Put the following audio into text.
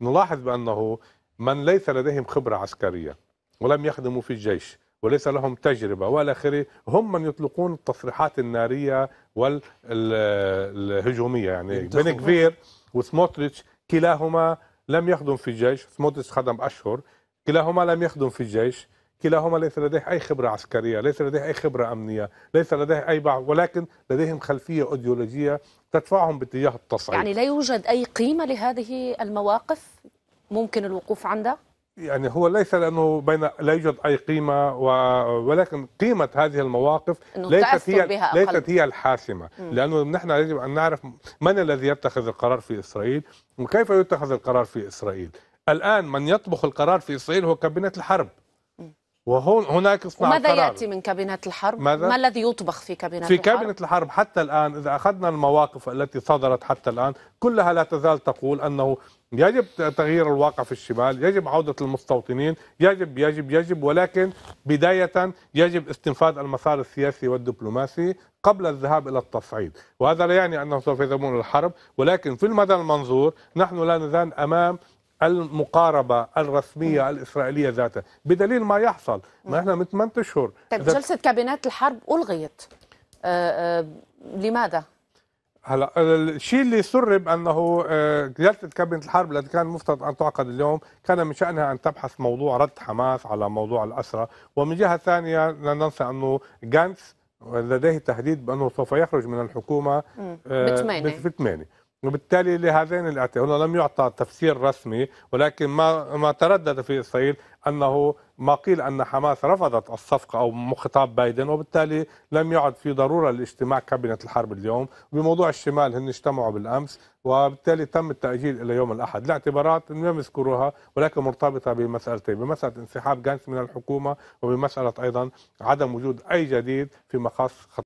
نلاحظ بأنه من ليس لديهم خبرة عسكرية ولم يخدموا في الجيش وليس لهم تجربة وإلى آخره هم من يطلقون التصريحات النارية والهجومية يعني بن كفير وسموتريتش كلاهما لم يخدم في الجيش سموتريتش خدم أشهر كلاهما لم يخدم في الجيش كلاهما ليس لديه أي خبرة عسكرية ليس لديه أي خبرة أمنية ليس لديه أي بعض ولكن لديهم خلفية أيديولوجية تدفعهم باتجاه التصعيد يعني لا يوجد أي قيمة لهذه المواقف ممكن الوقوف عندها؟ يعني هو ليس لانه بين لا يوجد اي قيمه و... ولكن قيمه هذه المواقف ليست هي بها ليست هي الحاسمه مم. لانه نحن يجب ان نعرف من الذي يتخذ القرار في اسرائيل وكيف يتخذ القرار في اسرائيل الان من يطبخ القرار في اسرائيل هو كابينه الحرب وهون هناك اصلاح ماذا ياتي من كابينه الحرب؟ ماذا؟ ما الذي يطبخ في كابينه في الحرب؟ في كابينه الحرب حتى الان اذا اخذنا المواقف التي صدرت حتى الان كلها لا تزال تقول انه يجب تغيير الواقع في الشمال، يجب عوده المستوطنين، يجب يجب يجب ولكن بدايه يجب استنفاذ المسار السياسي والدبلوماسي قبل الذهاب الى التصعيد، وهذا لا يعني انهم سوف يذهبون الحرب، ولكن في المدى المنظور نحن لا نزال امام المقاربه الرسميه الاسرائيليه ذاتها بدليل ما يحصل ما احنا من 8 اشهر طيب جلسه كابينات الحرب الغيت آه، آه، لماذا هلا الشيء اللي سرب انه آه، جلسه كابينه الحرب التي كان مفترض ان تعقد اليوم كان من شانها ان تبحث موضوع رد حماس على موضوع الاسرى ومن جهه ثانيه لا ننسى انه جانس لديه تهديد بانه سوف يخرج من الحكومه بثمانية وبالتالي لهذين الاعتقال هنا لم يعطى تفسير رسمي ولكن ما ما تردد في اسرائيل انه ما قيل ان حماس رفضت الصفقه او خطاب بايدن وبالتالي لم يعد في ضروره لاجتماع كابينه الحرب اليوم، بموضوع الشمال هن اجتمعوا بالامس وبالتالي تم التاجيل الى يوم الاحد، لاعتبارات لم يذكروها ولكن مرتبطه بمسالتين، بمساله انسحاب جانس من الحكومه وبمساله ايضا عدم وجود اي جديد فيما خص